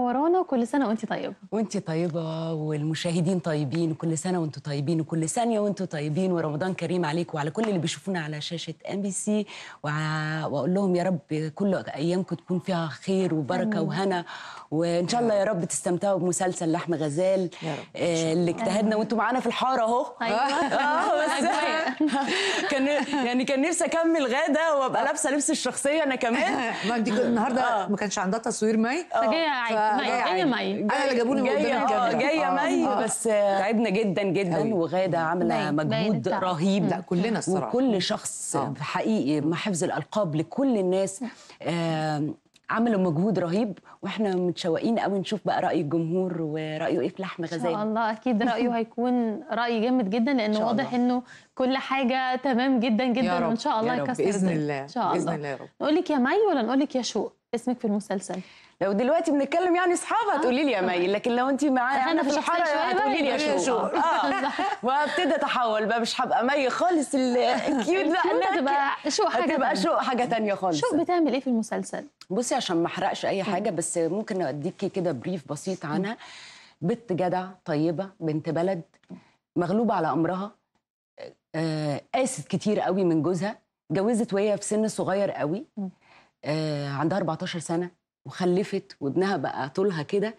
ورانا كل سنة وانت طيبة وانت طيبة والمشاهدين طيبين وكل سنة وانتوا طيبين وكل ثانية وانتوا طيبين ورمضان كريم عليك وعلى كل اللي بيشوفونا على شاشة ام بي سي واقول لهم يا رب كل ايامكم تكون فيها خير وبركة وهنا وان شاء الله يا رب تستمتعوا بمسلسل لحم غزال آه اللي اجتهدنا وانتوا معانا في الحاره اهو أيوة. اه كان يعني كان نفسي اكمل غاده وابقى لابسه لبس الشخصيه انا كمان ما دي النهارده آه. ما كانش عندها تصوير مي فجايه آه. جايه مي انا اللي جابوني من قدام آه، جايه آه. مي آه. بس تعبنا جدا جدا وغاده عامله مجهود رهيب لا كلنا الصراحه وكل شخص حقيقي مع حفظ الالقاب لكل الناس عملوا مجهود رهيب واحنا متشوقين قوي نشوف بقى راي الجمهور ورايه ايه في لحم غزال ان شاء الله اكيد رايه هيكون راي جامد جدا لان واضح انه كل حاجه تمام جدا جدا وان شاء الله يكسر باذن الله ان شاء باذن الله يا رب نقول لك يا مي ولا نقول لك يا شوق اسمك في المسلسل لو دلوقتي بنتكلم يعني اصحاب آه. هتقولي لي يا مي لكن لو انت معايا انا في الحاره هتقولي لي يا شو اه وابتدي اتحول بقى مش هبقى مي خالص الكيوت بقى هتبقى شو حاجه هتبقى شو حاجه ثانيه خالص شو بتعمل ايه في المسلسل بصي عشان ما احرقش اي حاجه بس ممكن اديكي كده بريف بسيط عنها بنت جدع طيبه بنت بلد مغلوبه على امرها قاست آه، كتير قوي من جوزها اتجوزت وهي في سن صغير قوي آه، عندها 14 سنه وخلفت وابنها بقى طولها كده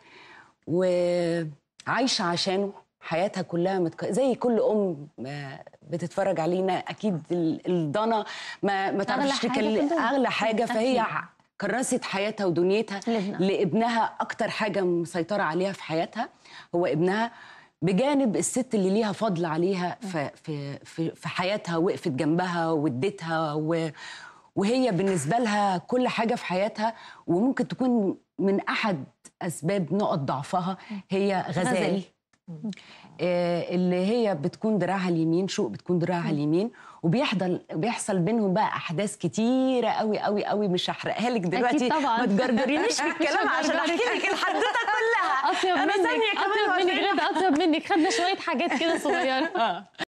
وعايشه عشانه حياتها كلها متك... زي كل ام آه، بتتفرج علينا اكيد الضنا ما ما تعرفش تكلم اغلى حاجه فهي كرست حياتها ودنيتها لبنى. لابنها اكتر حاجه مسيطره عليها في حياتها هو ابنها بجانب الست اللي ليها فضل عليها في في في حياتها وقفت جنبها وادتها وهي بالنسبه لها كل حاجه في حياتها وممكن تكون من احد اسباب نقط ضعفها هي غزال, غزال. آه، اللي هي بتكون دراعها اليمين شوق بتكون دراعها اليمين وبيحصل بيحصل بينهم بقى احداث كتيره قوي قوي قوي مش هحرقها لك دلوقتي ما تجرجرينيش في الكلام عشان احكي لك الحدوته كلها اطيب منك اطيب منك غدا اطيب منك خدنا شويه حاجات كده صغيره آه.